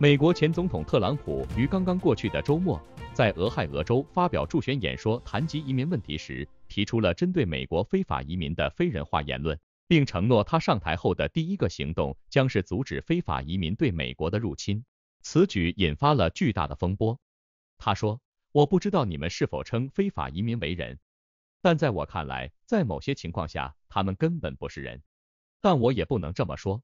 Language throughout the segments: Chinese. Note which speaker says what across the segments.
Speaker 1: 美国前总统特朗普于刚刚过去的周末，在俄亥俄州发表助选演说，谈及移民问题时，提出了针对美国非法移民的非人化言论，并承诺他上台后的第一个行动将是阻止非法移民对美国的入侵。此举引发了巨大的风波。他说：“我不知道你们是否称非法移民为人，但在我看来，在某些情况下，他们根本不是人。但我也不能这么说。”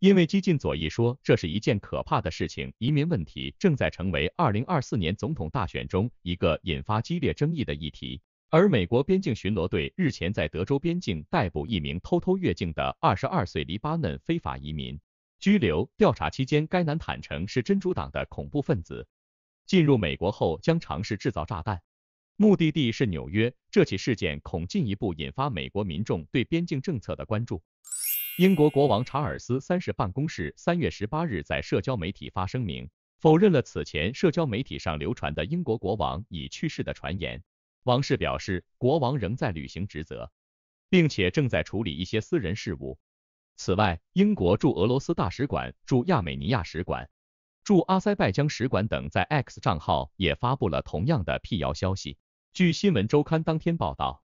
Speaker 1: 因为激进左翼说这是一件可怕的事情，移民问题正在成为2024年总统大选中一个引发激烈争议的议题。而美国边境巡逻队日前在德州边境逮捕一名偷偷越境的22岁黎巴嫩非法移民，拘留调查期间，该男坦诚是珍珠党的恐怖分子，进入美国后将尝试制造炸弹，目的地是纽约。这起事件恐进一步引发美国民众对边境政策的关注。英国国王查尔斯三世办公室三月十八日在社交媒体发声明，否认了此前社交媒体上流传的英国国王已去世的传言。王室表示，国王仍在履行职责，并且正在处理一些私人事务。此外，英国驻俄罗斯大使馆、驻亚美尼亚使馆、驻阿塞拜疆使馆等在 X 账号也发布了同样的辟谣消息。据《新闻周刊》当天报道。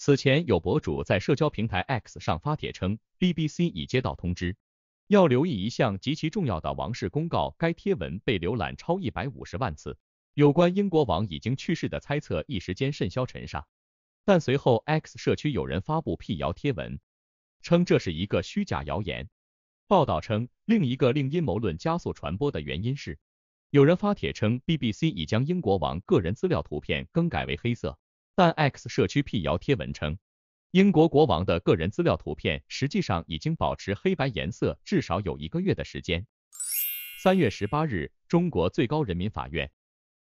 Speaker 1: 此前有博主在社交平台 X 上发帖称，BBC 已接到通知，要留意一项极其重要的王室公告。该贴文被浏览超一百五十万次，有关英国王已经去世的猜测一时间甚嚣尘上。但随后 X 社区有人发布辟谣贴文，称这是一个虚假谣言。报道称，另一个令阴谋论加速传播的原因是，有人发帖称 BBC 已将英国王个人资料图片更改为黑色。但 X 社区辟谣贴文称，英国国王的个人资料图片实际上已经保持黑白颜色至少有一个月的时间。三月十八日，中国最高人民法院、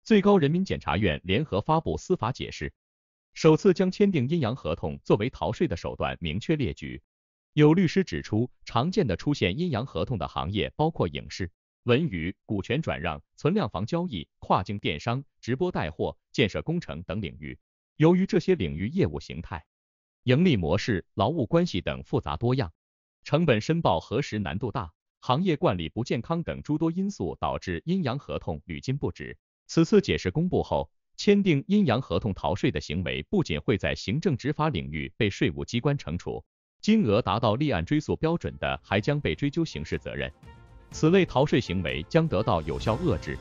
Speaker 1: 最高人民检察院联合发布司法解释，首次将签订阴阳合同作为逃税的手段明确列举。有律师指出，常见的出现阴阳合同的行业包括影视、文娱、股权转让、存量房交易、跨境电商、直播带货、建设工程等领域。由于这些领域业务形态、盈利模式、劳务关系等复杂多样，成本申报核实难度大，行业惯例不健康等诸多因素，导致阴阳合同屡禁不止。此次解释公布后，签订阴阳合同逃税的行为不仅会在行政执法领域被税务机关惩处，金额达到立案追诉标准的，还将被追究刑事责任。此类逃税行为将得到有效遏制。